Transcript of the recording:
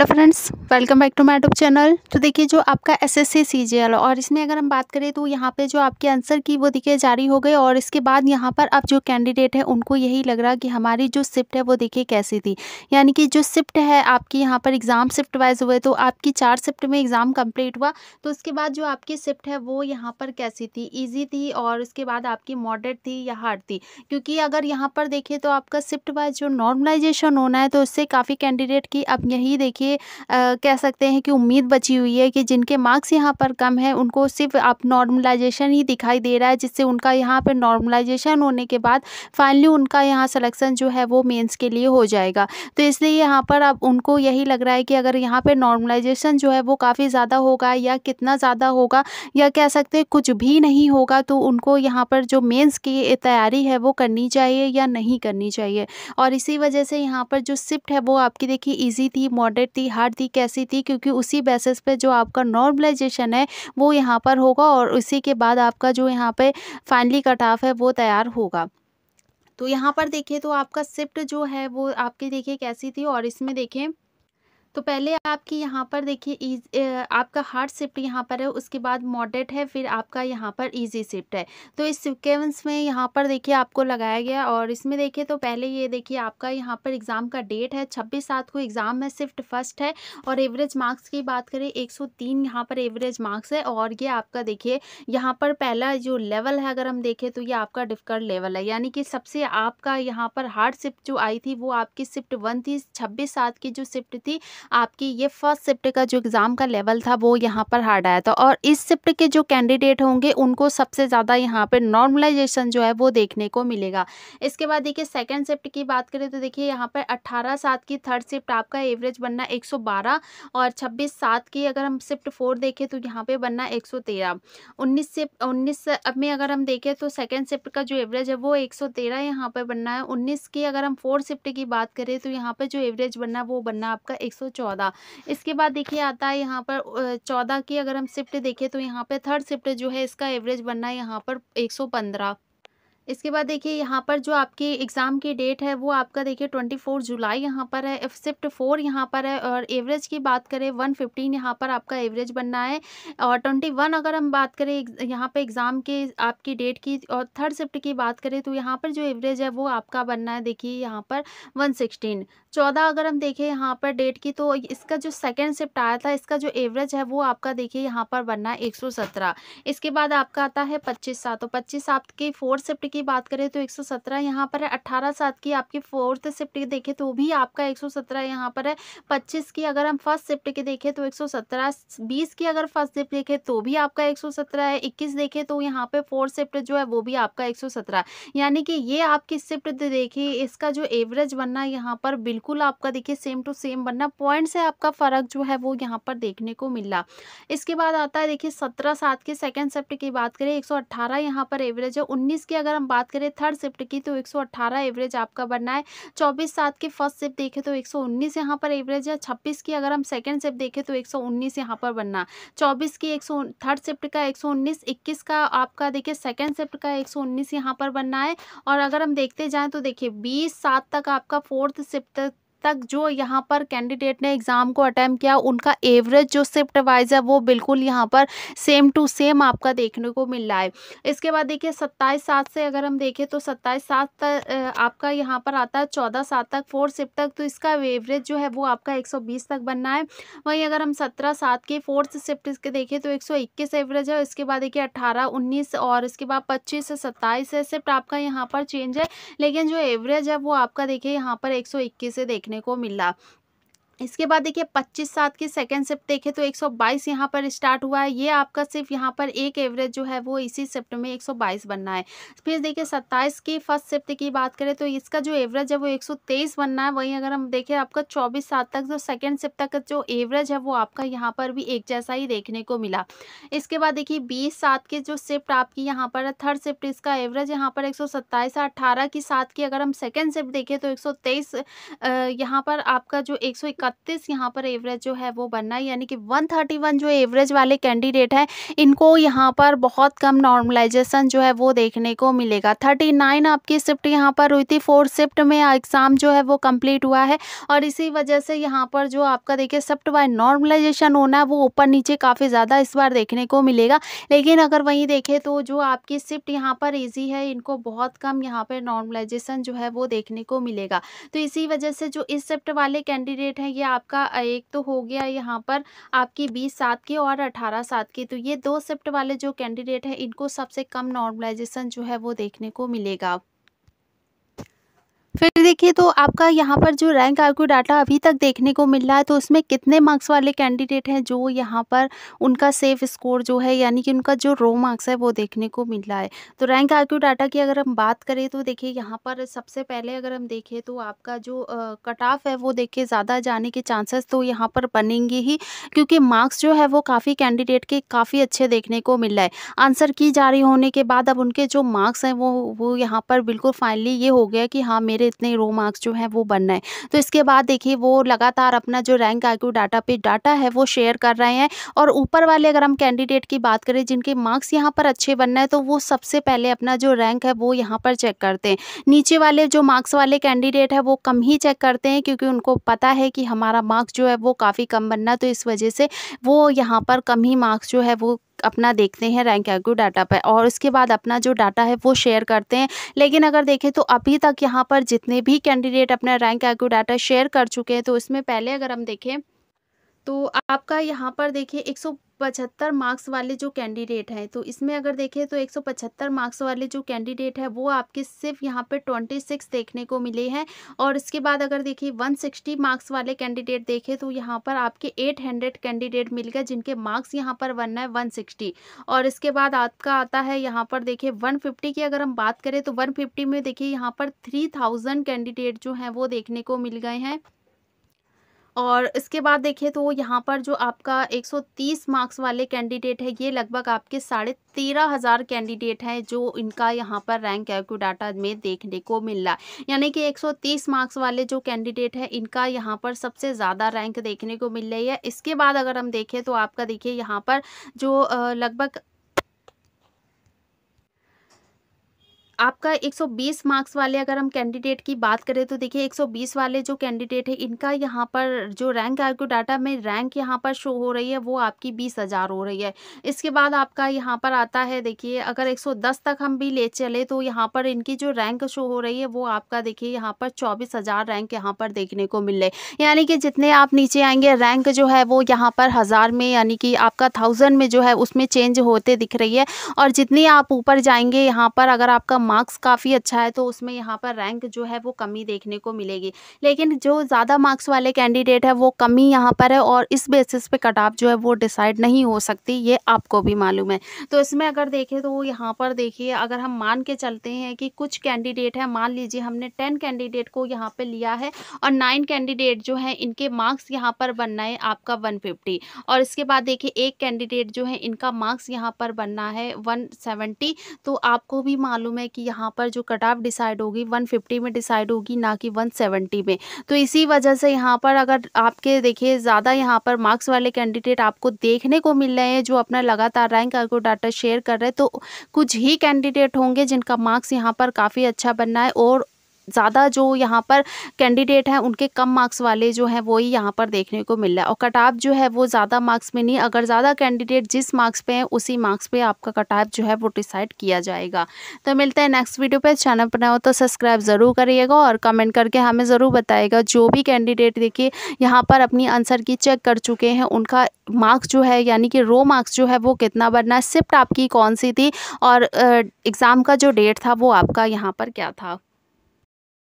hello friends welcome back to my YouTube channel तो देखिए जो आपका S S C C G L और इसमें अगर हम बात करें तो यहाँ पे जो आपके आंसर की वो देखिए जारी हो गए और इसके बाद यहाँ पर अब जो कैंडिडेट है उनको यही लग रहा कि हमारी जो शिफ्ट है वो देखिए कैसी थी यानी कि जो शिफ्ट है आपकी यहाँ पर एग्ज़ाम शिफ्ट वाइज हुए तो आपकी चार शिफ्ट में एग्ज़ाम कम्प्लीट हुआ तो उसके बाद जो आपकी शिफ्ट है वो यहाँ पर कैसी थी ईजी थी और उसके बाद आपकी मॉडरेट थी या हार्ड थी क्योंकि अगर यहाँ पर देखिए तो आपका शिफ्ट वाइज जो नॉर्मलाइजेशन होना है तो उससे काफ़ी कैंडिडेट की अब यही देखिए आ, कह सकते हैं कि उम्मीद बची हुई है कि जिनके मार्क्स यहाँ पर कम है उनको सिर्फ आप नॉर्मलाइजेशन ही दिखाई दे रहा है जिससे उनका यहाँ पर नॉर्मलाइजेशन होने के बाद फाइनली उनका यहाँ सलेक्शन जो है वो मेन्स के लिए हो जाएगा तो इसलिए यहाँ पर अब उनको यही लग रहा है कि अगर यहाँ पर नॉर्मलाइजेशन जो है वो काफ़ी ज़्यादा होगा या कितना ज़्यादा होगा या कह सकते हैं कुछ भी नहीं होगा तो उनको यहाँ पर जो मेन्स की तैयारी है वो करनी चाहिए या नहीं करनी चाहिए और इसी वजह से यहाँ पर जो शिफ्ट है वो आपकी देखिए ईजी थी मॉडर्ट थी हार्ड थी कैसी थी क्योंकि उसी बेसिस पे जो आपका नॉर्मलाइजेशन है वो यहाँ पर होगा और उसी के बाद आपका जो यहाँ पे फाइनली कट ऑफ है वो तैयार होगा तो यहाँ पर देखिए तो आपका शिफ्ट जो है वो आपकी देखिए कैसी थी और इसमें देखें तो पहले आपकी यहाँ पर देखिए आपका हार्ड शिफ्ट यहाँ पर है उसके बाद मॉडरेट है फिर आपका यहाँ पर इजी शिफ्ट है तो इस सिक्वेंस में यहाँ पर देखिए आपको लगाया गया और इसमें देखिए तो पहले ये देखिए आपका यहाँ पर एग्ज़ाम का डेट है छब्बीस सात को एग्ज़ाम है शिफ्ट फर्स्ट है और एवरेज मार्क्स की बात करें एक सौ तीन यहाँ पर एवरेज मार्क्स है और ये आपका देखिए यहाँ पर पहला जो लेवल है अगर हम देखें तो ये आपका डिफिकल्ट लेवल है यानी कि सबसे आपका यहाँ पर हार्ड शिफ्ट जो आई थी वो आपकी शिफ्ट वन थी छब्बीस सात की जो शिफ्ट थी आपकी ये फर्स्ट शिफ्ट का जो एग्ज़ाम का लेवल था वो यहाँ पर हार्ड आया था और इस शिफ्ट के जो कैंडिडेट होंगे उनको सबसे ज़्यादा यहाँ पर नॉर्मलाइजेशन जो है वो देखने को मिलेगा इसके बाद देखिए सेकेंड शिफ्ट की बात करें तो देखिए यहाँ पर अट्ठारह सात की थर्ड शिफ्ट आपका एवरेज बनना एक और छब्बीस सात की अगर हम शिफ्ट फोर देखें तो यहाँ पर बनना एक सौ तेरह उन्नीस में अगर हम देखें तो सेकेंड शिफ्ट का जो एवरेज है वो एक सौ तेरह यहाँ पर बनना है उन्नीस की अगर हम फोर्थ शिफ्ट की बात करें तो यहाँ पर जो एवरेज बनना है वो बनना आपका एक सौ चौदह इसके बाद देखिए आता है यहाँ पर चौदह की अगर हम शिफ्ट देखें तो यहाँ पर थर्ड शिफ्ट जो है इसका एवरेज बनना है यहाँ पर एक इसके बाद देखिए यहाँ पर जो आपकी एग्ज़ाम की डेट है वो आपका देखिए 24 जुलाई यहाँ पर है एफ शिफ्ट फोर यहाँ पर है और एवरेज की बात करें वन फिफ्टीन यहाँ पर आपका एवरेज बनना है और ट्वेंटी वन अगर हम बात करें यहाँ पर एग्ज़ाम के आपकी डेट की और थर्ड शिफ्ट की बात करें तो यहाँ पर जो एवरेज है वो आपका बनना है देखिए यहाँ पर वन चौदह अगर हम देखें यहाँ पर डेट की तो इसका जो सेकेंड शिफ्ट आया था इसका जो एवरेज है वो आपका देखिए यहाँ पर बनना है एक सौ सत्रह इसके बाद आपका आता है पच्चीस सात तो पच्चीस सात की फोर्थ शिफ्ट की बात करें तो एक सौ सत्रह यहाँ पर है अट्ठारह सात की आपकी फोर्थ शिफ्ट की देखें तो भी आपका एक सौ सत्रह यहाँ पर है पच्चीस की अगर हम फर्स्ट शिफ्ट की देखें तो एक सौ सत्रह बीस की अगर फर्स्ट शिफ्ट देखें तो भी आपका एक सौ सत्रह है इक्कीस देखें तो यहाँ पर फोर्थ शिफ्ट जो है वो भी आपका एक सौ सत्रह यानी कि ये आपकी शिफ्ट देखिए इसका जो एवरेज बनना यहाँ पर बिल्कुल बिल्कुल आपका देखिए सेम टू सेम बनना पॉइंट से आपका फ़र्क जो है वो यहाँ पर देखने को मिला इसके बाद आता है देखिए सत्रह सात के सेकेंड शिफ्ट की बात करें एक सौ यहाँ पर एवरेज है उन्नीस की अगर हम बात करें थर्ड शिफ्ट की तो एक एवरेज आपका बनना है चौबीस सात के फर्स्ट शिफ्ट देखें तो एक सौ यहाँ पर एवरेज है छब्बीस की अगर हम सेकेंड शिफ्ट देखें तो एक सौ यहाँ पर बनना चौबीस की एक थर्ड शिफ्ट का एक सौ का आपका देखिए सेकेंड शिफ्ट का एक सौ यहाँ पर बनना है और अगर हम देखते जाएँ तो देखिए बीस सात तक आपका फोर्थ शिफ्ट तक जो यहाँ पर कैंडिडेट ने एग्ज़ाम को अटैम्प किया उनका एवरेज जो शिफ्ट वाइज है वो बिल्कुल यहाँ पर सेम टू सेम आपका देखने को मिल रहा है इसके बाद देखिए सत्ताईस सात से अगर हम देखें तो सत्ताईस सात तक आपका यहाँ पर आता है चौदह सात तक फोर शिफ्ट तक तो इसका एवरेज जो है वो आपका एक सौ बीस तक बनना है वहीं अगर हम सत्रह सात के फोर्थ शिफ्ट के देखें तो एक सौ इक्कीस एवरेज है इसके बाद देखिए अट्ठारह उन्नीस और इसके बाद पच्चीस से सत्ताईस शिफ्ट आपका यहाँ पर चेंज है लेकिन जो एवरेज है वो आपका देखिए यहाँ पर एक सौ इक्कीस से देखने देखने को मिला इसके बाद देखिए 25 सात की सेकंड शिफ्ट देखें तो 122 यहाँ पर स्टार्ट हुआ है ये आपका सिर्फ यहाँ पर एक एवरेज जो है वो इसी शिफ्ट में 122 बनना है फिर देखिए 27 की फर्स्ट शिफ्ट की बात करें तो इसका जो एवरेज है वो 123 बनना है वहीं अगर हम देखें आपका 24 सात तक जो सेकेंड शिफ्ट तक जो एवरेज है वो आपका यहाँ पर भी एक जैसा ही देखने को मिला इसके बाद देखिए बीस सात की जो शिफ्ट आपकी यहाँ पर है थर्ड शिफ्ट इसका एवरेज यहाँ पर एक सौ की सात की अगर हम सेकेंड शिफ्ट देखें तो एक सौ यहाँ पर आपका जो एक बत्तीस यहाँ पर एवरेज जो है वो बनना है यानी कि वन थर्टी वन जो एवरेज वाले कैंडिडेट हैं इनको यहाँ पर बहुत कम नॉर्मलाइजेशन जो है वो देखने को मिलेगा थर्टी नाइन आपकी शिफ्ट यहाँ पर हुई थी फोर्थ शिफ्ट में एग्ज़ाम जो है वो कम्प्लीट हुआ है और इसी वजह से यहाँ पर जो आपका देखिए शिफ्ट बाय नॉर्मलाइजेशन होना वो ऊपर नीचे काफ़ी ज़्यादा इस बार देखने को मिलेगा लेकिन अगर वहीं देखें तो जो आपकी शिफ्ट यहाँ पर ईजी है इनको बहुत कम यहाँ पर नॉर्मलाइजेशन जो है वो देखने को मिलेगा तो इसी वजह से जो इस शिफ्ट वाले कैंडिडेट हैं ये आपका एक तो हो गया यहाँ पर आपकी बीस सात की और अठारह सात की तो ये दो शिफ्ट वाले जो कैंडिडेट हैं इनको सबसे कम नॉर्मलाइजेशन जो है वो देखने को मिलेगा फिर देखिए तो आपका यहाँ पर जो रैंक आरक्यू डाटा अभी तक देखने को मिल रहा है तो उसमें कितने मार्क्स वाले कैंडिडेट हैं जो यहाँ पर उनका सेफ स्कोर जो है यानी कि उनका जो रो मार्क्स है वो देखने को मिल रहा है तो रैंक आरक्यू डाटा की अगर हम बात करें तो देखिए यहाँ पर सबसे पहले अगर हम देखें तो आपका जो कट ऑफ है वो देखिए ज़्यादा जाने के चांसेस तो यहाँ पर बनेंगे ही क्योंकि मार्क्स जो है वो काफ़ी कैंडिडेट के काफ़ी अच्छे देखने को मिल रहा है आंसर की जारी होने के बाद अब उनके जो मार्क्स हैं वो वो यहाँ पर बिल्कुल फाइनली ये हो गया कि हाँ मेरे मेरे इतने रो मार्क्स जो हैं वो बनना है तो इसके बाद देखिए वो लगातार अपना जो रैंक आई डाटा पे डाटा है वो शेयर कर रहे हैं और ऊपर वाले अगर हम कैंडिडेट की बात करें जिनके मार्क्स यहाँ पर अच्छे बनना है तो वो सबसे पहले अपना जो रैंक है वो यहाँ पर चेक करते हैं नीचे वाले जो मार्क्स वाले कैंडिडेट है वो कम ही चेक करते हैं क्योंकि उनको पता है कि हमारा मार्क्स जो है वो काफ़ी कम बनना तो इस वजह से वो यहाँ पर कम ही मार्क्स जो है वो अपना देखते हैं रैंक एग्रो डाटा पर और उसके बाद अपना जो डाटा है वो शेयर करते हैं लेकिन अगर देखें तो अभी तक यहाँ पर जितने भी कैंडिडेट अपना रैंक एग्रो डाटा शेयर कर चुके हैं तो उसमें पहले अगर हम देखें तो आपका यहाँ पर देखिए एक पचहत्तर मार्क्स वाले जो कैंडिडेट हैं तो इसमें अगर देखें तो एक सौ पचहत्तर मार्क्स वाले जो कैंडिडेट है वो आपके सिर्फ यहाँ पे सिक्स देखने को मिले हैं और इसके बाद अगर देखिए वन सिक्सटी मार्क्स वाले कैंडिडेट देखें तो यहाँ पर आपके एट हंड्रेड कैंडिडेट मिल गए जिनके मार्क्स यहाँ पर बनना है सिक्सटी और इसके बाद आपका आता है यहाँ पर देखिए फिफ्टी की अगर हम बात करें तो फिफ्टी में देखिए यहाँ पर थाउजेंड कैंडिडेट जो हैं वो देखने को मिल गए हैं और इसके बाद देखिए तो यहाँ पर जो आपका 130 मार्क्स वाले कैंडिडेट है ये लगभग आपके साढ़े तेरह हज़ार कैंडिडेट हैं जो इनका यहाँ पर रैंक है डाटा में देखने को मिल रहा है यानी कि 130 मार्क्स वाले जो कैंडिडेट है इनका यहाँ पर सबसे ज़्यादा रैंक देखने को मिल रही है इसके बाद अगर हम देखें तो आपका देखिए यहाँ पर जो लगभग आपका 120 मार्क्स वाले अगर हम कैंडिडेट की बात करें तो देखिए 120 वाले जो कैंडिडेट है इनका यहाँ पर जो रैंक आर डाटा में रैंक यहाँ पर शो हो रही है वो आपकी बीस हज़ार हो रही है इसके बाद आपका यहाँ पर आता है देखिए अगर 110 तक हम भी ले चले तो यहाँ पर इनकी जो रैंक शो हो रही है वो आपका देखिए यहाँ पर चौबीस हज़ार रैंक यहाँ पर देखने को मिल रही यानी कि जितने आप नीचे आएंगे रैंक जो है वो यहाँ पर हज़ार में यानी कि आपका थाउजेंड में जो है उसमें चेंज होते दिख रही है और जितनी आप ऊपर जाएंगे यहाँ पर अगर आपका मार्क्स काफ़ी अच्छा है तो उसमें यहाँ पर रैंक जो है वो कमी देखने को मिलेगी लेकिन जो ज़्यादा मार्क्स वाले कैंडिडेट है वो कमी यहाँ पर है और इस बेसिस पे कट ऑफ जो है वो डिसाइड नहीं हो सकती ये आपको भी मालूम है तो इसमें अगर देखें तो यहाँ पर देखिए अगर हम मान के चलते हैं कि कुछ कैंडिडेट हैं मान लीजिए हमने टेन कैंडिडेट को यहाँ पर लिया है और नाइन कैंडिडेट जो हैं इनके मार्क्स यहाँ पर बनना है आपका वन फिफ्टी और इसके बाद देखिए एक कैंडिडेट जो है इनका मार्क्स यहाँ पर बनना है वन सेवेंटी तो आपको भी मालूम है कि कि यहाँ पर जो कट ऑफ डिसाइड होगी 150 में डिसाइड होगी ना कि 170 में तो इसी वजह से यहाँ पर अगर आपके देखिए ज़्यादा यहाँ पर मार्क्स वाले कैंडिडेट आपको देखने को मिल रहे हैं जो अपना लगातार रैंक आपको डाटा शेयर कर रहे हैं तो कुछ ही कैंडिडेट होंगे जिनका मार्क्स यहाँ पर काफ़ी अच्छा बनना है और ज़्यादा जो यहाँ पर कैंडिडेट हैं उनके कम मार्क्स वाले जो हैं वही यहाँ पर देखने को मिल रहा है और कटाप जो है वो ज़्यादा मार्क्स में नहीं अगर ज़्यादा कैंडिडेट जिस मार्क्स पे हैं उसी मार्क्स पे आपका कटाप जो है वो डिसाइड किया जाएगा तो मिलते हैं नेक्स्ट वीडियो पे चैनल पर हो तो सब्सक्राइब ज़रूर करिएगा और कमेंट करके हमें ज़रूर बताएगा जो भी कैंडिडेट देखिए यहाँ पर अपनी आंसर की चेक कर चुके हैं उनका मार्क्स जो है यानी कि रो मार्क्स जो है वो कितना बनना है आपकी कौन सी थी और एग्ज़ाम का जो डेट था वो आपका यहाँ पर क्या था